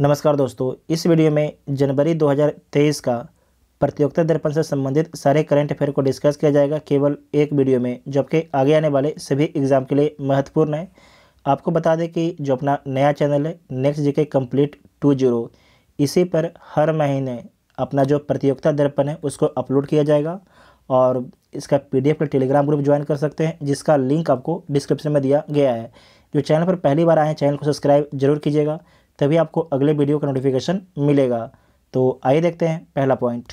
नमस्कार दोस्तों इस वीडियो में जनवरी 2023 का प्रतियोगिता दर्पण से संबंधित सारे करंट अफेयर को डिस्कस किया जाएगा केवल एक वीडियो में जबकि आगे आने वाले सभी एग्जाम के लिए महत्वपूर्ण है आपको बता दें कि जो अपना नया चैनल है नेक्स्ट जी के कम्प्लीट टू जीरो इसी पर हर महीने अपना जो प्रतियोगिता दर्पण है उसको अपलोड किया जाएगा और इसका पी का टेलीग्राम ग्रुप ज्वाइन कर सकते हैं जिसका लिंक आपको डिस्क्रिप्शन में दिया गया है जो चैनल पर पहली बार आए हैं चैनल को सब्सक्राइब जरूर कीजिएगा तभी आपको अगले वीडियो का नोटिफिकेशन मिलेगा तो आइए देखते हैं पहला पॉइंट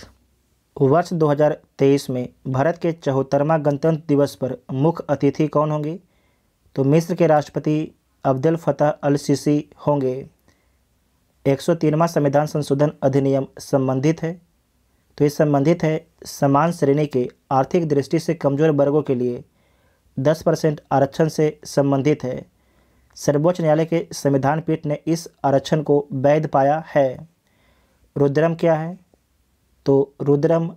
वर्ष 2023 में भारत के चौहत्तरवा गणतंत्र दिवस पर मुख्य अतिथि कौन होंगे तो मिस्र के राष्ट्रपति अब्दुल फतेह अल सीसी होंगे एक संविधान संशोधन अधिनियम संबंधित है तो ये संबंधित है समान श्रेणी के आर्थिक दृष्टि से कमजोर वर्गों के लिए 10 परसेंट आरक्षण से संबंधित है सर्वोच्च न्यायालय के संविधान पीठ ने इस आरक्षण को वैध पाया है रुद्रम क्या है तो रुद्रम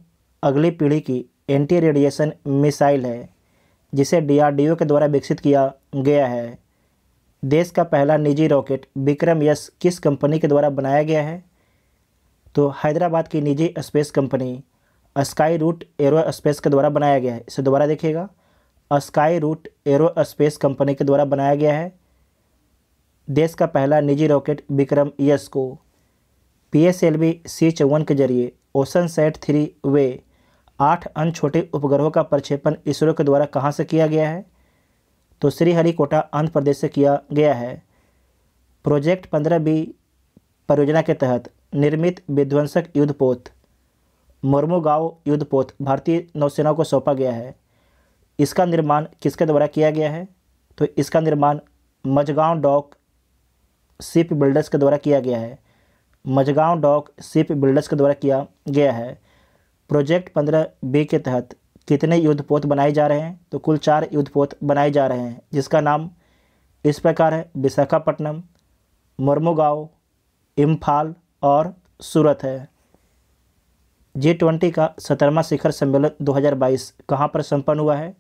अगली पीढ़ी की एंटी रेडिएशन मिसाइल है जिसे डीआरडीओ के द्वारा विकसित किया गया है देश का पहला निजी रॉकेट विक्रम यस किस कंपनी के द्वारा बनाया गया है तो हैदराबाद की निजी space company Skyroot Aerospace के द्वारा बनाया गया है इसे दोबारा देखिएगा Skyroot Aerospace company के द्वारा बनाया गया है देश का पहला निजी रॉकेट विक्रम यस को P S L V C चौवन के जरिए ओशन सेट थ्री वे आठ अन्य छोटे उपग्रहों का प्रक्षेपण इसरो के द्वारा कहाँ से किया गया है तो श्रीहरिकोटा आंध्र प्रदेश से किया गया है प्रोजेक्ट पंद्रह बी परियोजना के तहत निर्मित विध्वंसक युद्धपोत मोरमोगाव युद्धपोत भारतीय नौसेना को सौंपा गया है इसका निर्माण किसके द्वारा किया गया है तो इसका निर्माण मजगांव डॉक शिप बिल्डर्स के द्वारा किया गया है मझगांव डॉक शिप बिल्डर्स के द्वारा किया गया है प्रोजेक्ट पंद्रह बी के तहत कितने युद्धपोत बनाए जा रहे हैं तो कुल चार युद्धपोत बनाए जा रहे हैं जिसका नाम इस प्रकार है विशाखापट्टनम मुर्मूगांव इम्फाल और सूरत है जी ट्वेंटी का सत्रहवा शिखर सम्मेलन 2022 कहाँ पर संपन्न हुआ है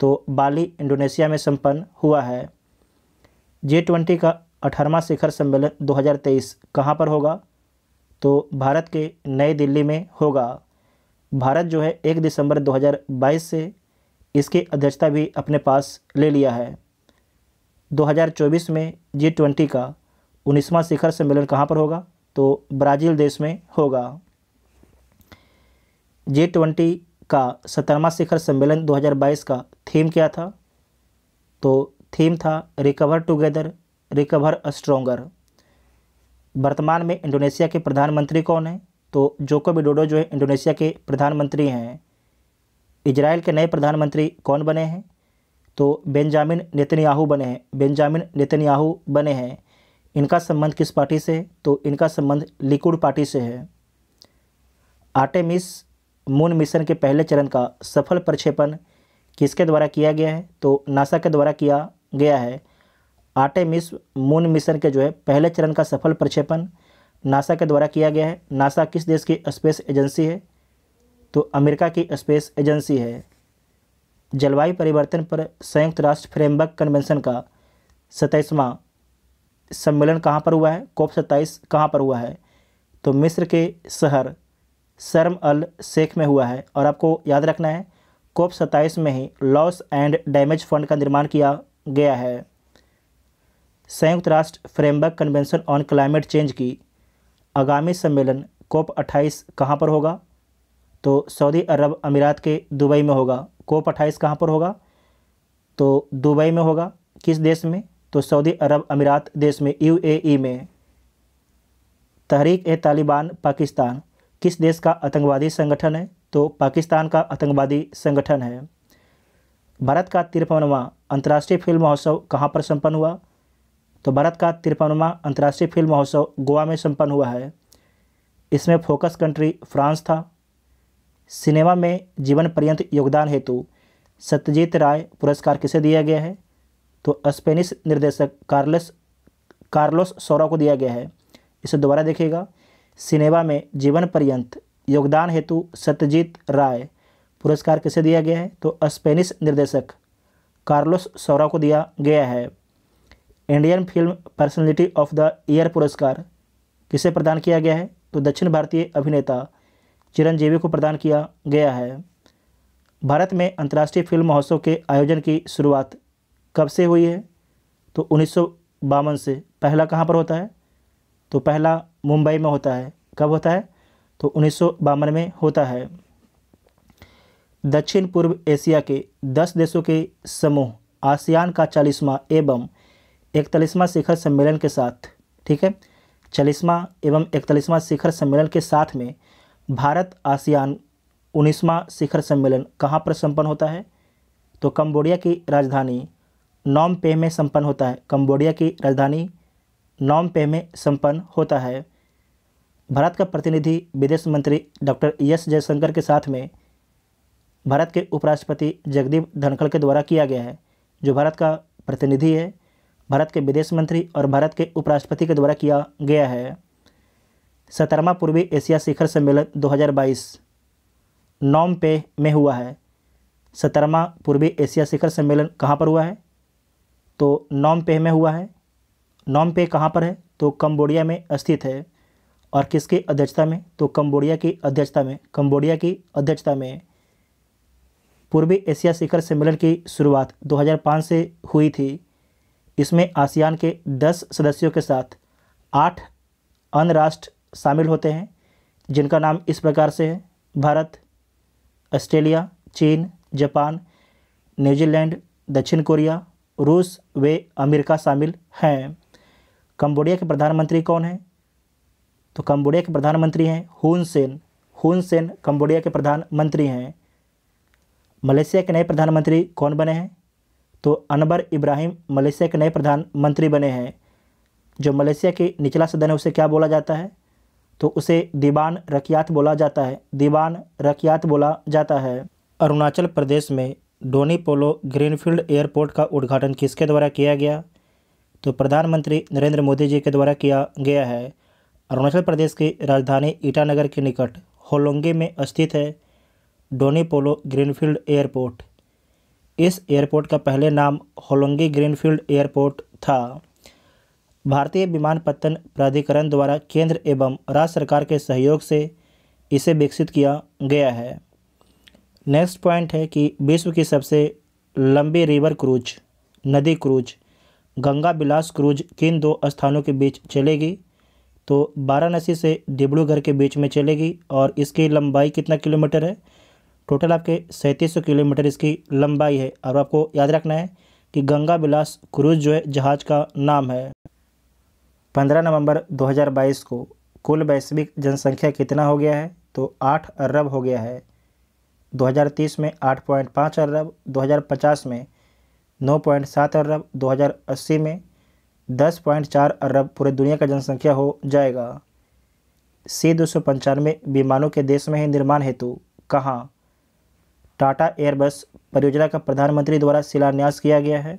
तो बाली इंडोनेशिया में संपन्न हुआ है जी ट्वेंटी का अठारहवा शिखर सम्मेलन 2023 कहाँ पर होगा तो भारत के नई दिल्ली में होगा भारत जो है एक दिसंबर 2022 से इसकी अध्यक्षता भी अपने पास ले लिया है 2024 में जी ट्वेंटी का उन्नीसवां शिखर सम्मेलन कहाँ पर होगा तो ब्राज़ील देश में होगा जी ट्वेंटी का सत्रहवा शिखर सम्मेलन 2022 का थीम क्या था तो थीम था रिकवर टुगेदर रिकवर स्ट्रोंगर वर्तमान में इंडोनेशिया के प्रधानमंत्री कौन हैं तो जोको विडोडो जो है इंडोनेशिया के प्रधानमंत्री हैं इजराइल के नए प्रधानमंत्री कौन बने हैं तो बेंजामिन नेतन्याहू बने हैं बेंजामिन नेतन्याहू बने हैं इनका संबंध किस पार्टी से है तो इनका संबंध लिकुड पार्टी से है आर्टेमिस मून मिशन के पहले चरण का सफल प्रक्षेपण किसके द्वारा किया गया है तो नासा के द्वारा किया गया है आटे मिस मून मिशन के जो है पहले चरण का सफल प्रक्षेपण नासा के द्वारा किया गया है नासा किस देश की स्पेस एजेंसी है तो अमेरिका की स्पेस एजेंसी है जलवायु परिवर्तन पर संयुक्त राष्ट्र फ्रेमवर्क कन्वेंशन का सताइसवा सम्मेलन कहाँ पर हुआ है कोप सत्ताईस कहाँ पर हुआ है तो मिस्र के शहर शर्म अल शेख में हुआ है और आपको याद रखना है कोप सत्ताईस में ही लॉस एंड डैमेज फंड का निर्माण किया गया है संयुक्त राष्ट्र framework convention on climate change की आगामी सम्मेलन कोप 28 कहाँ पर होगा तो सऊदी अरब अमीरात के दुबई में होगा कोप 28 कहाँ पर होगा तो दुबई में होगा किस देश में तो सऊदी अरब अमीरात देश में यूएई में तहरीक ए तालिबान पाकिस्तान किस देश का आतंकवादी संगठन है तो पाकिस्तान का आतंकवादी संगठन है भारत का तिरपनवा अंतर्राष्ट्रीय फिल्म महोत्सव कहाँ पर संपन्न हुआ तो भारत का तिरपनवा अंतर्राष्ट्रीय फिल्म महोत्सव गोवा में संपन्न हुआ है इसमें फोकस कंट्री फ्रांस था सिनेमा में जीवन पर्यंत योगदान हेतु सत्यजीत राय पुरस्कार किसे दिया गया है तो स्पेनिश निर्देशक कार्लस कार्लोस सोरा को दिया गया है इसे दोबारा देखिएगा सिनेमा में जीवन पर्यंत योगदान हेतु सत्यजीत राय पुरस्कार किसे दिया गया है तो स्पेनिश निर्देशक कार्लोस सोरा को दिया गया है Indian film personality of the year पुरस्कार किसे प्रदान किया गया है तो दक्षिण भारतीय अभिनेता चिरंजीवी को प्रदान किया गया है भारत में अंतर्राष्ट्रीय फिल्म महोत्सव के आयोजन की शुरुआत कब से हुई है तो उन्नीस से पहला कहाँ पर होता है तो पहला मुंबई में होता है कब होता है तो उन्नीस में होता है दक्षिण पूर्व एशिया के 10 देशों के समूह आसियान का चालीसवा एवं इकतालीसवां शिखर सम्मेलन के साथ ठीक है चालीसवां एवं इकतालीसवां शिखर सम्मेलन के साथ में भारत आसियान उन्नीसवां शिखर सम्मेलन कहाँ पर संपन्न होता है तो कम्बोडिया की राजधानी नॉम पे में संपन्न होता है कम्बोडिया की राजधानी नॉम पे में संपन्न होता है भारत का प्रतिनिधि विदेश मंत्री डॉक्टर एस जयशंकर के साथ में भारत के उपराष्ट्रपति जगदीप धनखड़ के द्वारा किया गया है जो भारत का प्रतिनिधि है भारत के विदेश मंत्री और भारत के उपराष्ट्रपति के द्वारा किया गया है सतरवा पूर्वी एशिया शिखर सम्मेलन 2022 नॉम पे में हुआ है सतरवा पूर्वी एशिया शिखर सम्मेलन कहाँ पर हुआ है तो नॉम पे में हुआ है नॉम पे कहाँ पर है तो कम्बोडिया में स्थित है और किसकी अध्यक्षता में तो कम्बोडिया की अध्यक्षता में कम्बोडिया की अध्यक्षता में पूर्वी एशिया शिखर सम्मेलन की शुरुआत 2005 से हुई थी इसमें आसियान के दस सदस्यों के साथ आठ अन्य राष्ट्र शामिल होते हैं जिनका नाम इस प्रकार से है भारत ऑस्ट्रेलिया चीन जापान न्यूजीलैंड दक्षिण कोरिया रूस वे अमेरिका शामिल हैं कंबोडिया के प्रधानमंत्री कौन हैं तो कंबोडिया के प्रधानमंत्री हैं हुन सेन हुन सेन कंबोडिया के प्रधानमंत्री हैं मलेशिया के नए प्रधानमंत्री कौन बने हैं तो अनबर इब्राहिम मलेशिया के नए प्रधानमंत्री बने हैं जो मलेशिया के निचला सदन है उसे क्या बोला जाता है तो उसे दीवान रकियात बोला जाता है दीवान रकियात बोला जाता है अरुणाचल प्रदेश में डोनी पोलो ग्रीनफील्ड एयरपोर्ट का उद्घाटन किसके द्वारा किया गया तो प्रधानमंत्री नरेंद्र मोदी जी के द्वारा किया गया है अरुणाचल प्रदेश की राजधानी ईटानगर के निकट होलोंगे में स्थित है डोनी पोलो ग्रीनफील्ड एयरपोर्ट इस एयरपोर्ट का पहले नाम होलोंगी ग्रीनफील्ड एयरपोर्ट था भारतीय विमानपत्तन प्राधिकरण द्वारा केंद्र एवं राज्य सरकार के सहयोग से इसे विकसित किया गया है नेक्स्ट पॉइंट है कि विश्व की सबसे लंबी रिवर क्रूज नदी क्रूज गंगा बिलास क्रूज किन दो स्थानों के बीच चलेगी तो वाराणसी से डिब्रूगढ़ के बीच में चलेगी और इसकी लंबाई कितना किलोमीटर है टोटल आपके सैंतीस किलोमीटर इसकी लंबाई है और आपको याद रखना है कि गंगा बिलास क्रूज जो है जहाज़ का नाम है 15 नवंबर 2022 को कुल वैश्विक जनसंख्या कितना हो गया है तो आठ अरब हो गया है 2030 में 8.5 अरब 2050 में 9.7 अरब 2080 में 10.4 अरब पूरे दुनिया का जनसंख्या हो जाएगा सी दो विमानों के देश में ही निर्माण हेतु कहाँ टाटा एयरबस परियोजना का प्रधानमंत्री द्वारा शिलान्यास किया गया है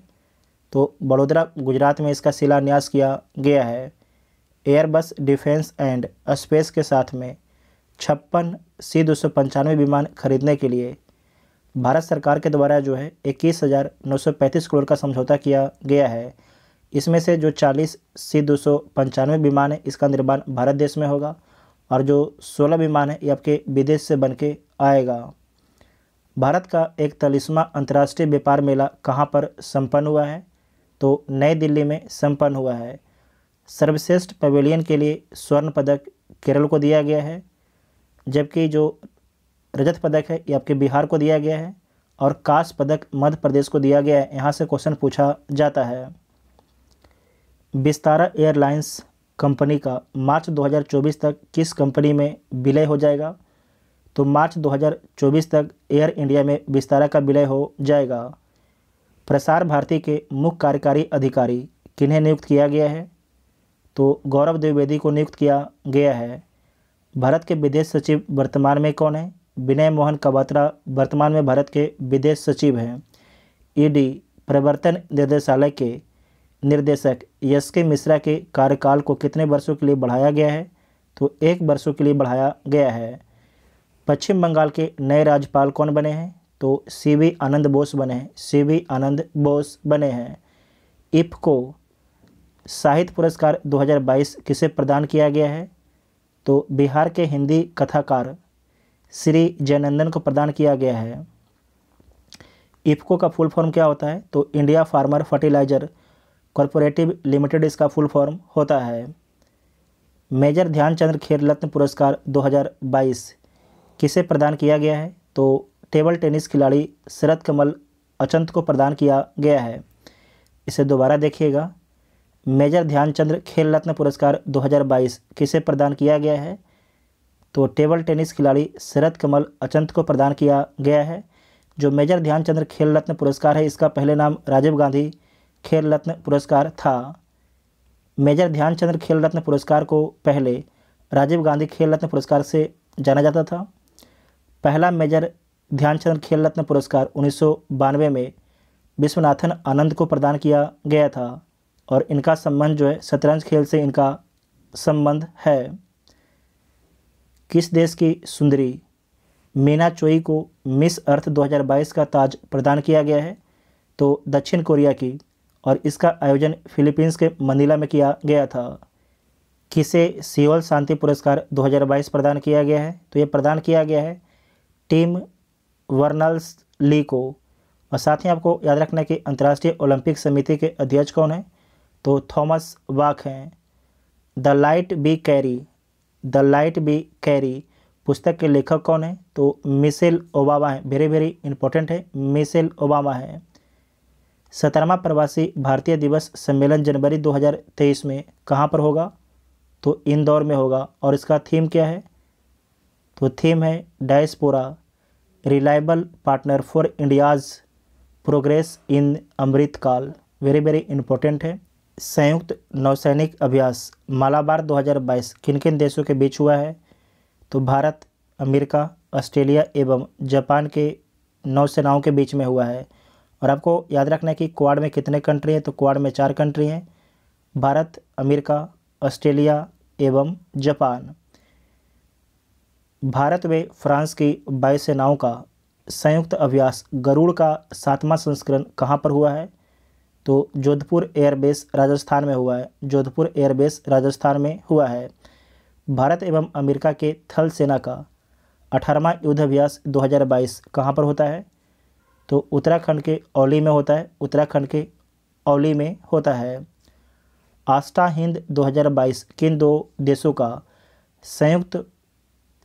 तो बड़ोदरा गुजरात में इसका शिलान्यास किया गया है एयरबस डिफेंस एंड स्पेस के साथ में छप्पन सी दो विमान खरीदने के लिए भारत सरकार के द्वारा जो है इक्कीस हज़ार नौ सौ पैंतीस करोड़ का समझौता किया गया है इसमें से जो चालीस सी दो सौ पंचानवे विमान है इसका निर्माण भारत देश में होगा और जो सोलह विमान है ये आपके विदेश से बन के आएगा भारत का एक तलिसमा अंतर्राष्ट्रीय व्यापार मेला कहाँ पर संपन्न हुआ है तो नई दिल्ली में संपन्न हुआ है सर्वश्रेष्ठ पवेलियन के लिए स्वर्ण पदक केरल को दिया गया है जबकि जो रजत पदक है ये आपके बिहार को दिया गया है और काश पदक मध्य प्रदेश को दिया गया है यहाँ से क्वेश्चन पूछा जाता है विस्तारा एयरलाइंस कंपनी का मार्च 2024 तक किस कंपनी में विलय हो जाएगा तो मार्च 2024 तक एयर इंडिया में विस्तारा का विलय हो जाएगा प्रसार भारती के मुख्य कार्यकारी अधिकारी किन्हें नियुक्त किया गया है तो गौरव द्विवेदी को नियुक्त किया गया है भारत के विदेश सचिव वर्तमान में कौन है विनय मोहन कबात्रा वर्तमान में भारत के विदेश सचिव हैं ईडी प्रवर्तन निदेशालय के निर्देशक यश के मिश्रा के कार्यकाल को कितने वर्षों के लिए बढ़ाया गया है तो एक वर्षों के लिए बढ़ाया गया है पश्चिम बंगाल के नए राज्यपाल कौन बने हैं तो सी आनंद बोस बने हैं सी आनंद बोस बने हैं इफको साहित्य पुरस्कार 2022 किसे प्रदान किया गया है तो बिहार के हिंदी कथाकार श्री जयनंदन को प्रदान किया गया है इफ्को का फुल फॉर्म क्या होता है तो India farmer fertiliser corporative limited इसका फुल फॉर्म होता है मेजर ध्यानचंद्र खेल रत्न पुरस्कार 2022 किसे प्रदान किया गया है तो टेबल टेनिस खिलाड़ी शरद कमल अचंत को प्रदान किया गया है इसे दोबारा देखिएगा मेजर ध्यानचंद्र खेल रत्न पुरस्कार 2022 किसे प्रदान किया गया है तो टेबल टेनिस खिलाड़ी शरद कमल अचंत को प्रदान किया गया है जो मेजर ध्यानचंद्र खेल रत्न पुरस्कार है इसका पहले नाम राजीव गांधी खेल रत्न पुरस्कार था मेजर ध्यानचंद्र खेल रत्न पुरस्कार को पहले राजीव गांधी खेल रत्न पुरस्कार से जाना जाता था पहला मेजर ध्यानचंद खेल रत्न पुरस्कार उन्नीस में विश्वनाथन आनंद को प्रदान किया गया था और इनका संबंध जो है शतरंज खेल से इनका संबंध है किस देश की सुंदरी मीना चोई को मिस अर्थ 2022 का ताज प्रदान किया गया है तो दक्षिण कोरिया की और इसका आयोजन फिलीपींस के मनीला में किया गया था किसे सियोल शांति पुरस्कार 2022 प्रदान किया गया है तो ये प्रदान किया गया है टीम वर्नल्स ली को और साथ ही आपको याद रखना है कि अंतर्राष्ट्रीय ओलंपिक समिति के अध्यक्ष कौन हैं तो थॉमस वाक हैं the light we carry the light we carry पुस्तक के लेखक कौन हैं तो मिसेल ओबामा हैं वेरी वेरी इंपॉर्टेंट है मिसेल ओबामा हैं सतरवा प्रवासी भारतीय दिवस सम्मेलन जनवरी 2023 में कहाँ पर होगा तो इंदौर में होगा और इसका थीम क्या है तो थीम है diaspora reliable partner for India's progress in Amrit Kal. Very very important है संयुक्त नौसैनिक अभ्यास मालाबार 2022 किन किन देशों के बीच हुआ है तो भारत अमेरिका ऑस्ट्रेलिया एवं जापान के नौसेनाओं के बीच में हुआ है और आपको याद रखना है कि क्वाड में कितने कंट्री हैं तो क्वाड में चार कंट्री हैं भारत अमेरिका ऑस्ट्रेलिया एवं जापान भारत में फ्रांस की वायुसेनाओं का संयुक्त अभ्यास गरुड़ का सातवां संस्करण कहाँ पर हुआ है तो जोधपुर एयरबेस राजस्थान में हुआ है जोधपुर एयरबेस राजस्थान में हुआ है भारत एवं अमेरिका के थल सेना का अठारहवा युद्ध अभ्यास 2022 कहाँ पर होता है तो उत्तराखंड के औली में होता है उत्तराखंड के औली में होता है आस्था हिंद 2022 किन दो देशों का संयुक्त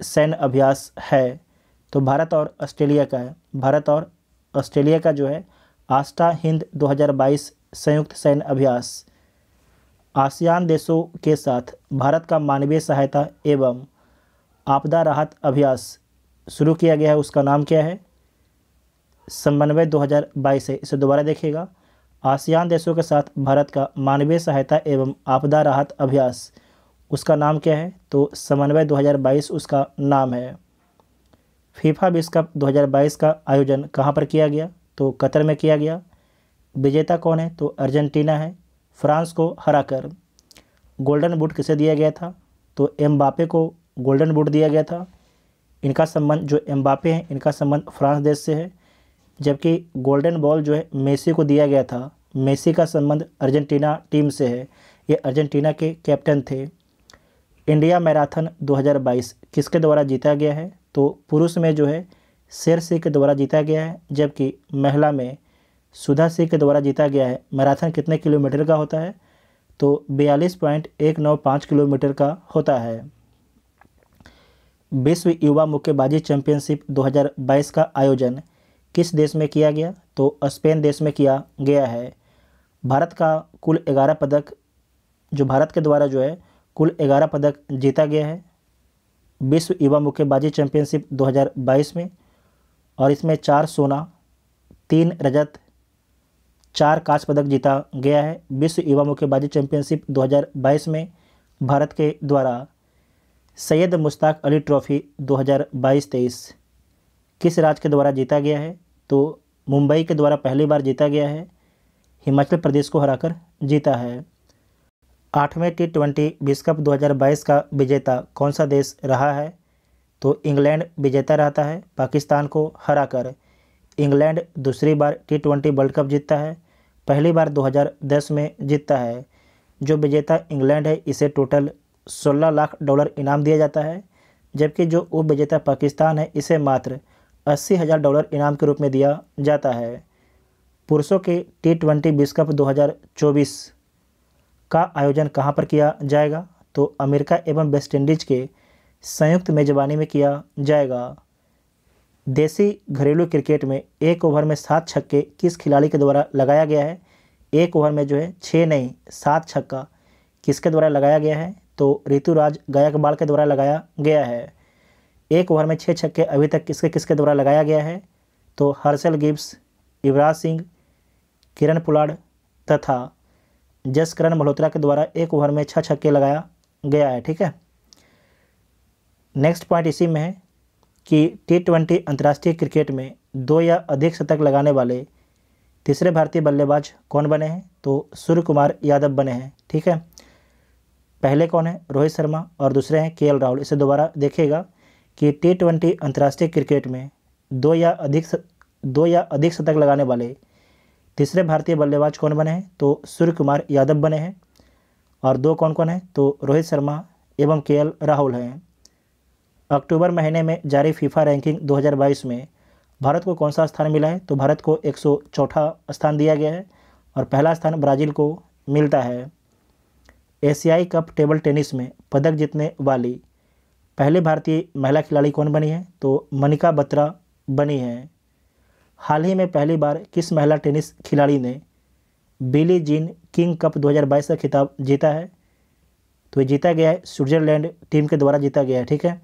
सैन्य अभ्यास है तो भारत और ऑस्ट्रेलिया का है भारत और ऑस्ट्रेलिया का जो है आस्था हिंद 2022 संयुक्त सैन्य अभ्यास आसियान देशों के साथ भारत का मानवीय सहायता एवं आपदा राहत अभ्यास शुरू किया गया है उसका नाम क्या है समन्वय 2022 है इसे दोबारा देखिएगा आसियान देशों के साथ भारत का मानवीय सहायता एवं आपदा राहत अभ्यास उसका नाम क्या है तो समन्वय 2022 उसका नाम है फीफा विश्व कप 2022 का आयोजन कहाँ पर किया गया तो कतर में किया गया विजेता कौन है तो अर्जेंटीना है फ्रांस को हराकर गोल्डन बूट किसे दिया गया था तो एम्बापे को गोल्डन बूट दिया गया था इनका संबंध जो एम्बापे हैं इनका संबंध फ्रांस देश से है जबकि गोल्डन बॉल जो है मेसी को दिया गया था मेसी का संबंध अर्जेंटीना टीम से है ये अर्जेंटीना के कैप्टन थे इंडिया मैराथन 2022 किसके द्वारा जीता गया है तो पुरुष में जो है शेर सिंह के द्वारा जीता गया है जबकि महिला में सुधा सिंह के द्वारा जीता गया है मैराथन कितने किलोमीटर का होता है तो बयालीस पॉइंट एक नौ पाँच किलोमीटर का होता है विश्व युवा मुक्केबाजी चैंपियनशिप 2022 का आयोजन किस देश में किया गया तो स्पेन देश में किया गया है भारत का कुल ग्यारह पदक जो भारत के द्वारा जो है कुल ग्यारह पदक जीता गया है विश्व युवा मुक्केबाजी चैंपियनशिप 2022 में और इसमें चार सोना तीन रजत चार कांच पदक जीता गया है विश्व युवा मुक्केबाजी चैंपियनशिप 2022 में भारत के द्वारा सैयद मुश्ताक अली ट्रॉफ़ी 2022-23 किस राज्य के द्वारा जीता गया है तो मुंबई के द्वारा पहली बार जीता गया है हिमाचल प्रदेश को हराकर जीता है आठवें टी ट्वेंटी विश्व कप दो का विजेता कौन सा देश रहा है तो इंग्लैंड विजेता रहता है पाकिस्तान को हराकर इंग्लैंड दूसरी बार टी ट्वेंटी वर्ल्ड कप जीतता है पहली बार 2010 में जीतता है जो विजेता इंग्लैंड है इसे टोटल 16 लाख डॉलर इनाम दिया जाता है जबकि जो उप विजेता पाकिस्तान है इसे मात्र अस्सी हज़ार डॉलर इनाम के रूप में दिया जाता है पुरुषों के टी ट्वेंटी विश्व कप दो का आयोजन कहाँ पर किया जाएगा तो अमेरिका एवं वेस्टइंडीज के संयुक्त मेजबानी में किया जाएगा देसी घरेलू क्रिकेट में एक ओवर में सात छक्के किस खिलाड़ी के द्वारा लगाया गया है एक ओवर में जो है छः नहीं सात छक्का किसके द्वारा लगाया गया है तो ऋतुराज गायकबाल के द्वारा लगाया गया है एक ओवर में छः छक्के अभी तक किसके किसके द्वारा लगाया गया है तो Herschelle Gibbs Yuvraj Singh Kieron Pollard तथा जसकरण मल्होत्रा के द्वारा एक ओवर में छः छक्के लगाया गया है ठीक है नेक्स्ट पॉइंट इसी में है कि टी ट्वेंटी अंतर्राष्ट्रीय क्रिकेट में दो या अधिक शतक लगाने वाले तीसरे भारतीय बल्लेबाज कौन बने हैं तो सूर्य कुमार यादव बने हैं ठीक है पहले कौन है रोहित शर्मा और दूसरे हैं के राहुल इसे दोबारा देखिएगा कि टी ट्वेंटी अंतर्राष्ट्रीय क्रिकेट में दो या अधिक दो या अधिक शतक लगाने वाले तीसरे भारतीय बल्लेबाज कौन बने हैं तो सूर्य कुमार यादव बने हैं और दो कौन कौन हैं तो रोहित शर्मा एवं के राहुल हैं अक्टूबर महीने में जारी फीफा रैंकिंग 2022 में भारत को कौन सा स्थान मिला है तो भारत को एक स्थान दिया गया है और पहला स्थान ब्राज़ील को मिलता है एशियाई कप टेबल टेनिस में पदक जीतने वाली पहली भारतीय महिला खिलाड़ी कौन बनी है तो मनिका बत्रा बनी है हाल ही में पहली बार किस महिला टेनिस खिलाड़ी ने बिली जीन किंग कप 2022 का खिताब जीता है तो ये जीता गया है स्विट्जरलैंड टीम के द्वारा जीता गया है ठीक है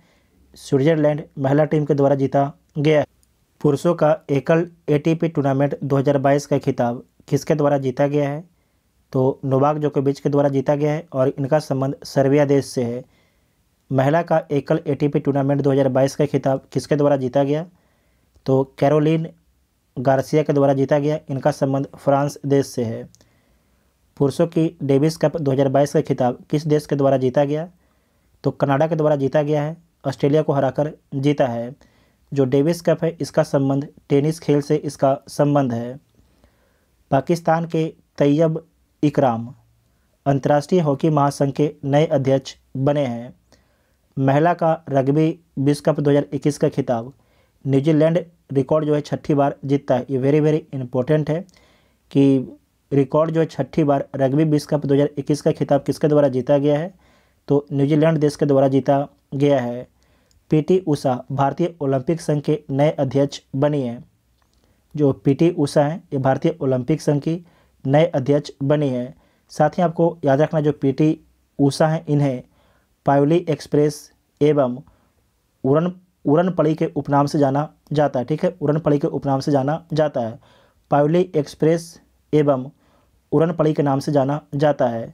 स्विट्जरलैंड महिला टीम के द्वारा जीता गया है पुरुषों का एकल एटीपी टूर्नामेंट 2022 का खिताब किसके द्वारा जीता गया है तो नोवाक जोकोविच के द्वारा जीता गया है और इनका संबंध सर्बिया देश से है महिला का एकल एटीपी टूर्नामेंट 2022 का खिताब किसके द्वारा जीता गया तो कैरोलिन गार्सिया के द्वारा जीता गया इनका संबंध फ्रांस देश से है पुरुषों की डेविस कप 2022 का खिताब किस देश के द्वारा जीता गया तो कनाडा के द्वारा जीता गया है ऑस्ट्रेलिया को हराकर जीता है जो डेविस कप है इसका संबंध टेनिस खेल से इसका संबंध है पाकिस्तान के तैयब इकराम अंतर्राष्ट्रीय हॉकी महासंघ के नए अध्यक्ष बने हैं महिला का रग्बी विश्व कप दो का खिताब न्यूजीलैंड रिकॉर्ड जो है छठी बार जीतता है ये वेरी वेरी इंपॉर्टेंट है कि रिकॉर्ड जो है छठी बार रग्बी विश्व कप इक्कीस का खिताब किसके द्वारा जीता गया है तो न्यूजीलैंड देश के द्वारा जीता गया है पीटी उषा भारतीय ओलंपिक संघ के नए अध्यक्ष बनी हैं जो पीटी उषा हैं ये भारतीय ओलंपिक संघ की नए अध्यक्ष बनी हैं साथ ही आपको याद रखना जो पीटी उषा हैं इन्हें पायोली एक्सप्रेस एवं उड़न उरनपड़ी के उपनाम से जाना जाता है ठीक है उड़नपड़ी के उपनाम से जाना जाता है पावली एक्सप्रेस एवं उड़नपड़ी के नाम से जाना जाता है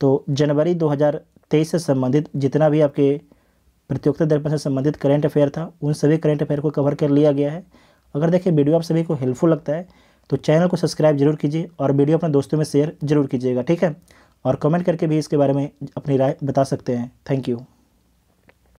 तो जनवरी 2023 से संबंधित जितना भी आपके प्रतियोगिता दर्पण से संबंधित करेंट अफेयर था उन सभी करेंट अफेयर को कवर कर लिया गया है अगर देखिए वीडियो आप सभी को हेल्पफुल लगता है तो चैनल को सब्सक्राइब जरूर कीजिए और वीडियो अपने दोस्तों में शेयर जरूर कीजिएगा ठीक है और कमेंट करके भी इसके बारे में अपनी राय बता सकते हैं थैंक यू